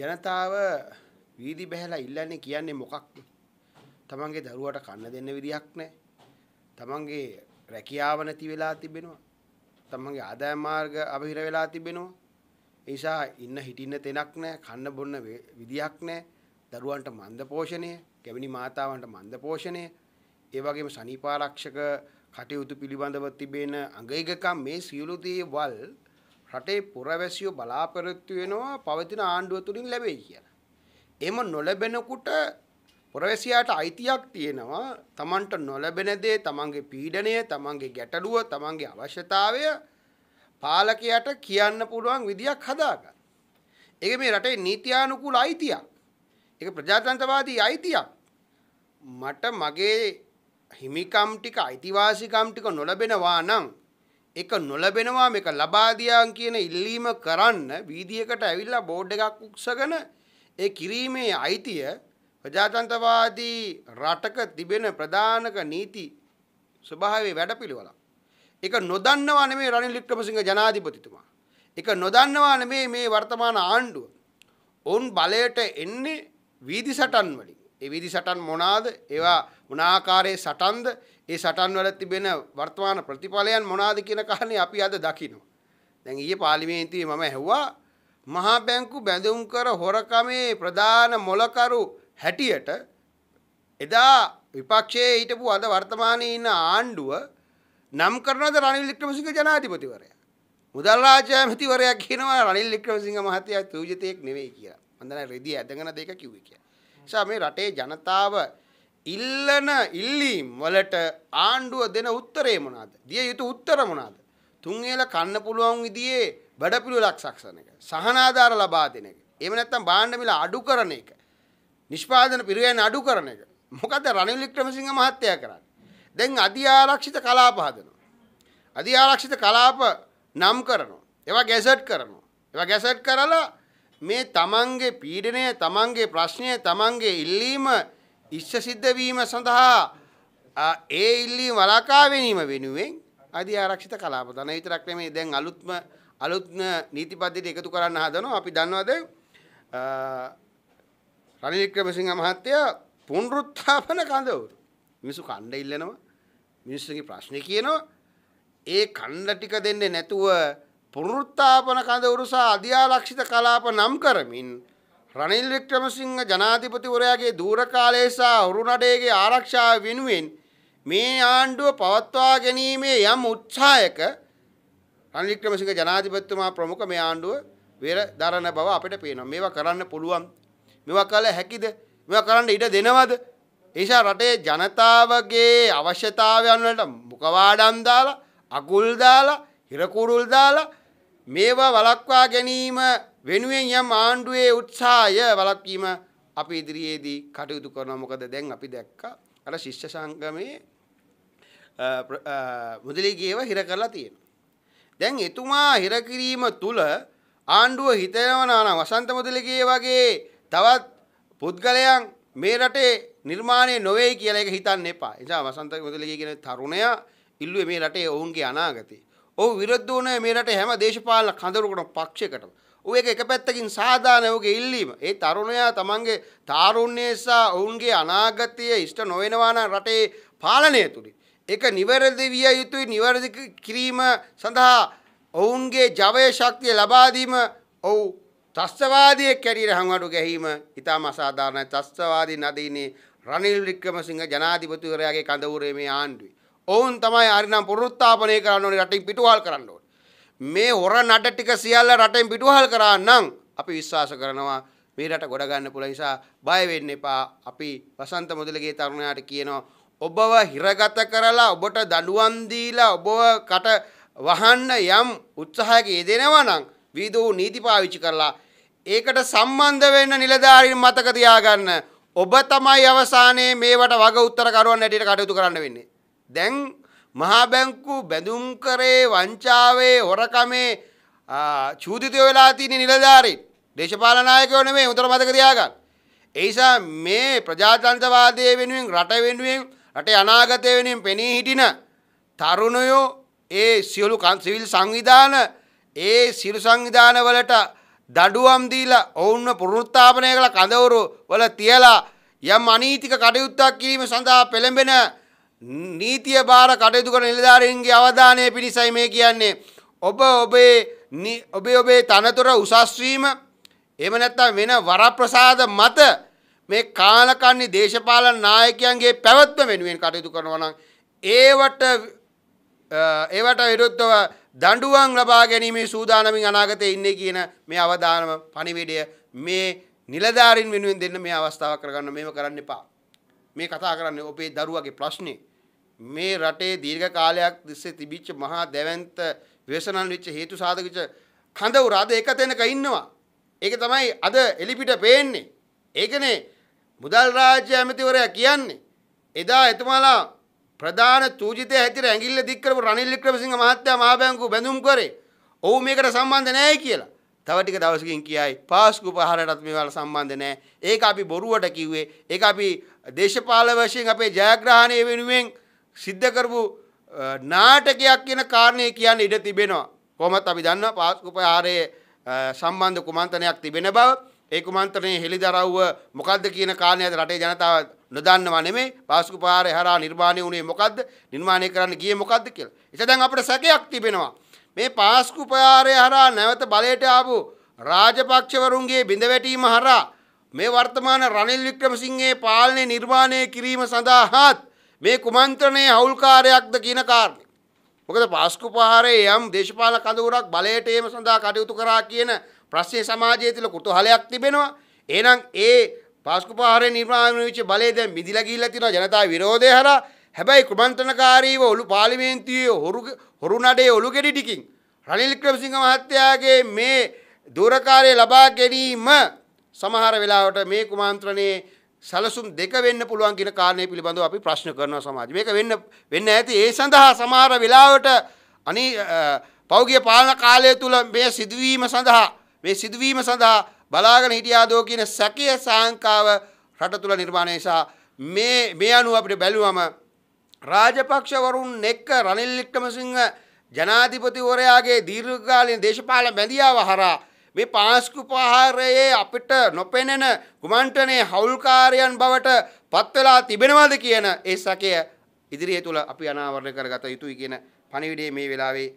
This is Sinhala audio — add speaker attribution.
Speaker 1: ජනතාව වීදි බැහැලා ඉල්ලන්නේ කියන්නේ මොකක්ද? තමන්ගේ දරුවට කන්න දෙන්න විදියක් නැහැ. තමන්ගේ රැකියාව නැති වෙලා තිබෙනවා. තමන්ගේ ආදායම් මාර්ග අබහිර වෙලා තිබෙනවා. නිසා ඉන්න හිටින්න තැනක් නැහැ, කන්න බොන්න විදියක් නැහැ. දරුවන්ට මන්ද පෝෂණය, ගැවිණි මාතාවන්ට මන්ද පෝෂණය, ඒ වගේම සනීපාරක්ෂක කටයුතු පිළිබඳව තිබෙන අඟ එකකම් මේ සියලු දේවල් රටේ පුරවැසියෝ බලාපොරොත්තු වෙනවා පවතින ආණ්ඩුව තුලින් ලැබෙයි කියලා. එහෙම නොලැබෙනකොට පුරවැසියාට අයිතියක් තියෙනවා Tamanට නොලැබෙන දේ Tamanගේ පීඩනය, Tamanගේ ගැටලුව, Tamanගේ අවශ්‍යතාවය පාලකයාට කියන්න පුළුවන් විදියක් හදාගන්න. ඒක මේ රටේ නීතියානුකූල අයිතියක්. ඒක ප්‍රජාතන්ත්‍රවාදී අයිතියක්. මට මගේ හිමිකම් ටික අයිතිවාසිකම් ටික නොලැබෙනවා නම් එක නොලබෙනවා මේක ලබා දියාන් කියන ඉල්ලීම කරන්න වීදියකට ඇවිල්ලා බෝඩ් එකක් උක්සගෙන ඒ කිරීමේ අයිතිය ප්‍රජාතන්ත්‍රවාදී රටක තිබෙන ප්‍රධානක නීති ස්වභාවයේ වැඩපිළිවෙලක්. ඒක නොදන්නවා නෙමේ රනිල් වික්‍රමසිංහ ජනාධිපතිතුමා. ඒක නොදන්නවා නෙමේ මේ වර්තමාන ආණ්ඩුව. ඔවුන් බලයට එන්නේ වීදි සටන් වලින්. ඒ වීදි සටන් මොනවාද? ඒවා මොන ආකාරයේ සටන්ද? ඒ සටන් වල තිබෙන වර්තමාන ප්‍රතිඵලයන් මොනවාද කියන කාරණේ අපි අද දකිනවා. දැන් ඊයේ පාර්ලිමේන්තුවේ මම ඇහුවා මහා බැංකු බැඳුම් කර හොරකමේ ප්‍රධාන මොලකරු හැටියට එදා විපක්ෂයේ හිටපු අද වර්තමානයේ ඉන්න ආණ්ඩුව නම් කරනවද රනිල් වික්‍රමසිංහ ජනාධිපතිවරයා. මුදල් රාජ්‍ය ඇමතිවරයා කියනවා රනිල් වික්‍රමසිංහ මහත්තයා තූජිතයෙක් නෙවෙයි කියලා. මන්දන රෙදි ඇදගෙන දෙක කිව්වේ කියලා. නිසා මේ රටේ ජනතාව ඉල්ලන ඉල්ලීම් වලට ආණ්ඩුව දෙන උත්තරේ මොනවාද? දිය යුතු උත්තර මොනවාද? තුන්වේල කන්න පුළුවන් විදිහේ බඩපිළිවෙලක් සකසන එක, සහනාධාර ලබා දෙන එක. එහෙම නැත්නම් භාණ්ඩ මිල අඩු කරන එක. නිෂ්පාදන පිරිවැයන අඩු කරන එක. මොකද රනිල් වික්‍රමසිංහ මහත්තයා කරන්නේ? දැන් අධි ආරක්ෂිත කලාප හදනවා. අධි ආරක්ෂිත කලාප නම් කරනවා. ඒවා ගැසට් කරනවා. ඒවා ගැසට් කරලා මේ තමන්ගේ පීඩනය, තමන්ගේ ප්‍රශ්නය, තමන්ගේ ඉල්ලීම ඉෂ්ට සිද්ධ වීම සඳහා ඒ ඉල්ලීම වළකා ගැනීම වෙනුවෙන් අධි ආරක්ෂිත කලාප ධන විතරක් නෙමෙයි දැන් අලුත්ම අලුත් නීති පද්ධතිය එකතු කරන්න හදනවා අපි දන්නවද රනිල් වික්‍රමසිංහ මහත්තයා පුනරුත්ථාපන කඳවුරු මිනිස්සු කණ්ඩ ඉල්ලනවා මිනිස්සුගේ ප්‍රශ්නේ කියනවා ඒ කණ්ඩ ටික දෙන්නේ නැතුව පුනරුත්ථාපන කඳවුරු සහ අධි ආරක්ෂිත කලාප නම් කරමින් රනිල් වික්‍රමසිංහ ජනාධිපතිවරයාගේ දූරකාලයේ සහ උරුණඩේගේ ආරක්ෂාව වෙනුවෙන් මේ ආණ්ඩුව පවත්වා ගැනීමේ යම් උත්සාහයක රනිල් වික්‍රමසිංහ ජනාධිපතිතුමා ප්‍රමුඛ මේ ආණ්ඩුව වෙරදරන බව අපිට පේනවා. මේවා කරන්න පුළුවන්. මේවා කළ හැකිද? මේවා කරන්න ඉඩ දෙනවද? ඒසා රටේ ජනතාවගේ අවශ්‍යතාවයන් වලට මුකවාඩම් දාලා, අකුල් දාලා, හිරකුරුල් දාලා මේවා වළක්වා ගැනීම වෙනුවෙන් යම් ආණ්ඩුවේ උත්සාහය වළක්වීම අපි ඉදිරියේදී කටයුතු කරනවා මොකද දැන් අපි දැක්කා අර ශිෂ්‍ය සංගමේ මුදලිගේව හිර කරලා තියෙනවා. දැන් එතුමා හිර කිරීම තුල ආණ්ඩුව හිතනවා නම් වසන්ත මුදලිගේ වගේ තවත් පුද්ගලයන් මේ රටේ නිර්මාණය නොවේ කියලා එක හිතන්න එපා. එනිසා වසන්ත මුදලිගේ කියන තරුණයා ඉල්ලුවේ මේ රටේ ඔවුන්ගේ අනාගතේ. ඔහු විරුද්ධ වුණේ මේ රටේ හැම දේශපාලන කඳවුරකටම පක්ෂයකටම. ඌ එක එක පැත්තකින් සාධාරණ ඌගේ ඉල්ලීම. ඒ තරුණයා තමන්ගේ තාරුණ්‍ය නිසා ඔවුන්ගේ අනාගතය ඉෂ්ට නොවනවා නම් රටේ පාලනය තුලින් ඒක නිවැරදි විය යුතුයි නිවැරදි කිරීම සඳහා ඔවුන්ගේ ජවය ශක්තිය ලබා දීම ඔව් ත්‍ස්තවාදීෙක් කැරිර හංවඩු ගැහිම ඉතාම අසාධාරණයි ත්‍ස්තවාදී නදීනේ රනිල් වික්‍රමසිංහ ජනාධිපතිවරයාගේ කඳවුරේ මේ ආණ්ඩුවේ ඔවුන් තමයි අරිනම් පුනරුත්ථාපනය කරන්න ඕනේ රටින් පිටුවහල් කරන්න ඕනේ මේ හොර නඩ ටික සියල්ල රටෙන් පිටුවහල් කරා නම් අපි විශ්වාස කරනවා මේ රට ගොඩ ගන්න පුළුවන් නිසා බය වෙන්න එපා. අපි වසන්ත මුදලගේ තරුණයාට කියනවා ඔබව හිරගත කරලා ඔබට දඩුවම් දීලා ඔබව කට වහන්න යම් උත්සාහයක යෙදෙනවා නම් වීදෝ නීති පාවිච්චි කරලා ඒකට සම්බන්ධ වෙන්න නිලධාරීන් මතක තියාගන්න ඔබ තමයි අවසානයේ මේවට වග උත්තර කරුවන් හැටියට කටයුතු කරන්න වෙන්නේ. දැන් මහා බැංකු බැඳුම් කරේ වංචාවේ හොරකමේ චූදිතය වෙලා තියෙන නිලධාරී දේශපාලන නායකයෝ නෙමෙයි උතර මතක තියාගන්න. ඒ නිසා මේ ප්‍රජාතන්ත්‍රවාදයේ වෙනුවෙන් රට වෙනුවෙන් රටේ අනාගතය වෙනුවෙන් පෙනී හිටින තරුණයෝ ඒ සියලු සිවිල් සංවිධාන ඒ සිරු සංවිධාන වලට දඩුවම් දීලා ඔවුන්ව පුනරුත්ථාපනය කළ කඳවුරු වල තියලා යම් අනීතික කටයුත්තක් කිරීම සඳහා පෙළඹෙන නීතිය බාර කටයුතු කරන නිලධාරීන්ගේ අවධානය පිණිසයි මේ කියන්නේ ඔබ ඔබේ ඔබේ ඔබේ තනතුර උසස් වීම එහෙම නැත්නම් වෙන වරප්‍රසාද මත මේ කාලකන්ණි දේශපාලන නායකයන්ගේ පැවැත්ම වෙනුවෙන් කටයුතු කරනවා නම් ඒවට ඒවට විරුද්ධව දඬුවම් ලබා ගැනීමේ සූදානමින් අනාගතයේ ඉන්නේ කියන මේ අවධානම පණිවිඩය මේ නිලධාරීන් වෙනුවෙන් දෙන්න මේ අවස්ථාව කරගන්න මේව කරන්න එපා. මේ කතා කරන්නේ ඔබේ දරුවගේ ප්‍රශ්නේ. මේ රටේ දීර්ඝ කාලයක් තිස්සේ තිබිච්ච මහා දැවැන්ත ව්‍යසනන් වෙච්ච හේතු සාධකච්ච කඳවුර අද එක තැනක ඉන්නවා. ඒක තමයි අද එලිපිට පේන්නේ. ඒකනේ මුදල් රාජ්‍ය ඇමතිවරයා කියන්නේ. එදා එතුමාලා ප්‍රධාන චූජිතය හැටියට ඇඟිල්ල දික් කරපු රනිල් වික්‍රමසිංහ මහත්තයා මහා බැංකුව බැඳුම් කරේ. ඔව් මේකට සම්බන්ධ නැහැ කියලා. තව ටික දවසකින් කියයි පාස්කු පහරටත් මේවල සම්බන්ධ නැහැ. ඒක අපි බොරුවට කිව්වේ. ඒක අපි දේශපාලන වශයෙන් අපේ ජයග්‍රහණය වෙනුවෙන් සිද්ධ කරපු නාටකයක් කියන කාරණය කියන්න ඉඩ තිබෙනවා. කොමත් අපි දන්න පාස්කුපහාරයේ සම්බන්ධ කුමන්තනයක් තිබෙන බව ඒ කුමන්ත්‍රණය හෙළිදරව්ව මොකක්ද කියන කාරණයද රටේ ජනතාව නොදන්නවා නෙමේ පාස්කුපාරය හරහා නිර්මාණය වුණේ මොකද්ද නිර්මාණය කරන්න ගියේ මොකද්ද කියලා. ඒක දැන් අපිට සැකයක් තිබෙනවා. මේ පාස්කුපාරය හරහා නැවත බලයට ආපු රාජපක්ෂවරුන්ගේ බිඳවැටීම හරහා මේ වර්තමාන රනිල් වික්‍රමසිංහේ පාලනය නිර්මාණය කිරීම සඳහාත් මේ කුමන්ත්‍රණය හවුල්කාරයක්ද කියන කාරණය. මොකද පාස්කු පහරේ යම් දේශපාල කඳවුරක් බලයට ඒම සඳහා කටයුතු කරා කියන ප්‍රශ්නය සමාජයේ තිල කුතුහලයක් තිබෙනවා. එහෙනම් ඒ පාස්කු පහරේ නිර්මාණය වෙච්ච බලය දැන් මිදිලා ගිහිල්ලා තියෙනවා ජනතා විරෝධය හරහා. හැබැයි කුමන්ත්‍රණකාරීව ඔලු පාර්ලිමේන්තුවේ හොරු හොරු නඩේ ඔලු ගෙඩි ටිකින් රනිල් වික්‍රමසිංහ මහත්තයාගේ මේ දූරකාරය ලබා ගැනීම සමහර වෙලාවට මේ කුමන්ත්‍රණයේ සැලසුම් දෙක වෙන්න පුළුවන් කියන කාරණය පිළිබඳව අපි ප්‍රශ්න කරනවා සමාජය. මේක වෙන්න වෙන්න ඇති ඒ සඳහා සමහර වෙලාවට අනි පෞගිය පාලන කාලය තුල මේ සිදුවීම සඳහා මේ සිදුවීම සඳහා බලාගෙන හිටියාදෝ කියන සැකය සාංකාව රට තුල නිර්මාණය නිසා මේ මේ අනුව අපිට බැලුවම රාජපක්ෂවරුන් එක්ක රනිල් වික්‍රමසිංහ ජනාධිපතිවරයාගේ දීර්ඝකාලීන දේශපාලන බැඳියාව හරහා මේ පාස්කුපහාරයේ අපිට නොපෙනෙන කුමන්ටනේ හවුල්කාරයන් බවට පත්වෙලා තිබෙනවාද කියන ඒ සැකය ඉදිරිය තුළ අපි අනාවරණ කරගත යුතුයි කියන පණිවිඩය මේ වෙලාවේ